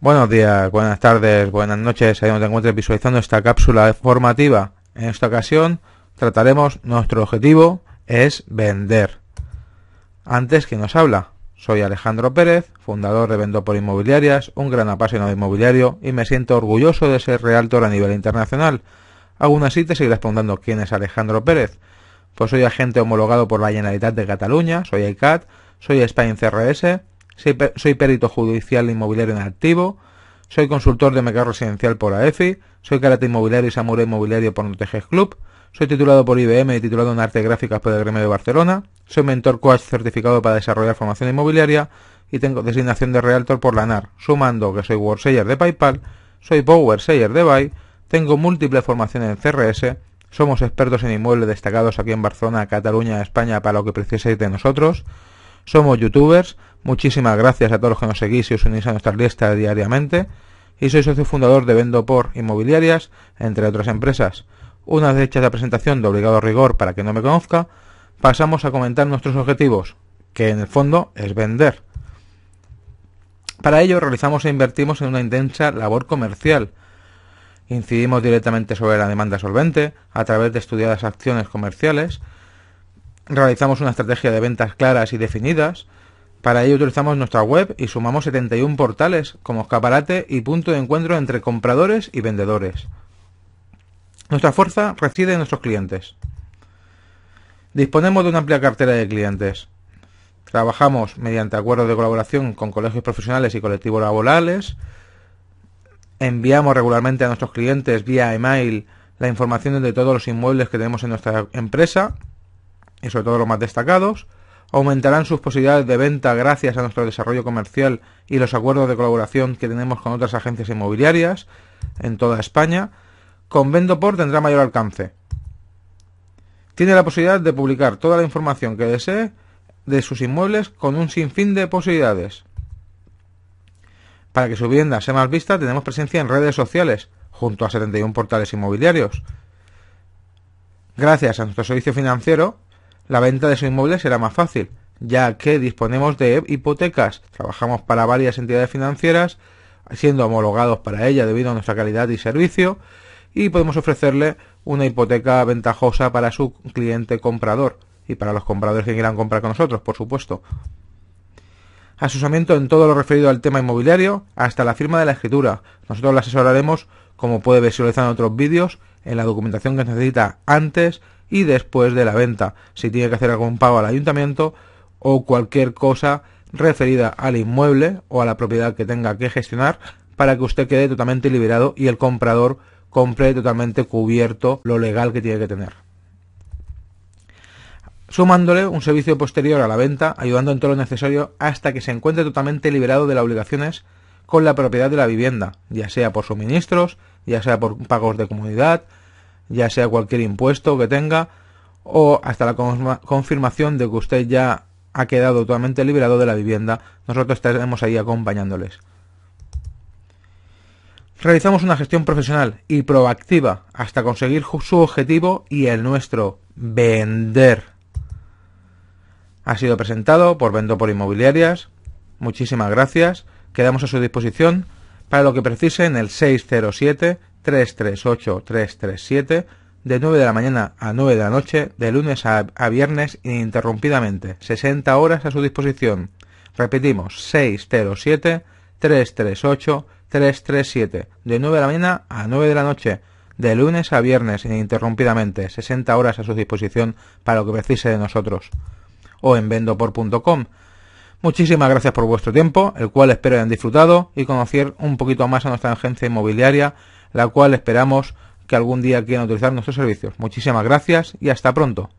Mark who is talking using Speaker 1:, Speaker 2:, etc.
Speaker 1: Buenos días, buenas tardes, buenas noches, ahí nos te encuentres visualizando esta cápsula formativa. En esta ocasión trataremos nuestro objetivo es vender. Antes que nos habla, soy Alejandro Pérez, fundador de Vendo por Inmobiliarias, un gran apasionado inmobiliario y me siento orgulloso de ser realtor a nivel internacional. Aún así te seguirás preguntando quién es Alejandro Pérez. Pues soy agente homologado por la Generalitat de Cataluña, soy ICAT, soy Spain CRS, soy, perito judicial inmobiliario en activo, soy consultor de mercado residencial por AEFI, soy carácter inmobiliario y samurai inmobiliario por Noteges Club, soy titulado por IBM y titulado en arte gráficas por el Gremio de Barcelona, soy mentor coach certificado para desarrollar formación inmobiliaria y tengo designación de realtor por la NAR, sumando que soy WordSayer de PayPal, soy Power de Buy, tengo múltiples formaciones en CRS, somos expertos en inmuebles destacados aquí en Barcelona, Cataluña, España, para lo que preciséis de nosotros, somos youtubers. Muchísimas gracias a todos los que nos seguís y os unís a nuestra lista diariamente. Y soy socio fundador de Vendo por Inmobiliarias, entre otras empresas. Una vez hecha la presentación de obligado rigor para que no me conozca, pasamos a comentar nuestros objetivos, que en el fondo es vender. Para ello realizamos e invertimos en una intensa labor comercial. Incidimos directamente sobre la demanda solvente a través de estudiadas acciones comerciales realizamos una estrategia de ventas claras y definidas. Para ello utilizamos nuestra web y sumamos 71 portales como escaparate y punto de encuentro entre compradores y vendedores. Nuestra fuerza reside en nuestros clientes. Disponemos de una amplia cartera de clientes. Trabajamos mediante acuerdos de colaboración con colegios profesionales y colectivos laborales. Enviamos regularmente a nuestros clientes vía email la información de todos los inmuebles que tenemos en nuestra empresa y sobre todo los más destacados, aumentarán sus posibilidades de venta gracias a nuestro desarrollo comercial y los acuerdos de colaboración que tenemos con otras agencias inmobiliarias en toda España, con Vendoport tendrá mayor alcance. Tiene la posibilidad de publicar toda la información que desee de sus inmuebles con un sinfín de posibilidades. Para que su vivienda sea más vista, tenemos presencia en redes sociales, junto a 71 portales inmobiliarios. Gracias a nuestro servicio financiero, la venta de su inmueble será más fácil, ya que disponemos de hipotecas, trabajamos para varias entidades financieras, siendo homologados para ella debido a nuestra calidad y servicio, y podemos ofrecerle una hipoteca ventajosa para su cliente comprador y para los compradores que quieran comprar con nosotros, por supuesto. Asesoramiento en todo lo referido al tema inmobiliario hasta la firma de la escritura. Nosotros la asesoraremos, como puede visualizar en otros vídeos, en la documentación que necesita antes y después de la venta, si tiene que hacer algún pago al ayuntamiento o cualquier cosa referida al inmueble o a la propiedad que tenga que gestionar para que usted quede totalmente liberado y el comprador compre totalmente cubierto lo legal que tiene que tener. Sumándole un servicio posterior a la venta, ayudando en todo lo necesario hasta que se encuentre totalmente liberado de las obligaciones con la propiedad de la vivienda, ya sea por suministros, ya sea por pagos de comunidad, ya sea cualquier impuesto que tenga, o hasta la confirmación de que usted ya ha quedado totalmente liberado de la vivienda, nosotros estaremos ahí acompañándoles. Realizamos una gestión profesional y proactiva hasta conseguir su objetivo y el nuestro, vender. Ha sido presentado por Vendo por Inmobiliarias. Muchísimas gracias. Quedamos a su disposición para lo que precise en el 607-338-337 de 9 de la mañana a 9 de la noche, de lunes a, viernes ininterrumpidamente, 60 horas a su disposición. Repetimos, 607-338-337, de 9 de la mañana a 9 de la noche, de lunes a viernes ininterrumpidamente, 60 horas a su disposición para lo que precise de nosotros. O en vendopor.com, Muchísimas gracias por vuestro tiempo, el cual espero hayan disfrutado y conocer un poquito más a nuestra agencia inmobiliaria, la cual esperamos que algún día quieran utilizar nuestros servicios. Muchísimas gracias y hasta pronto.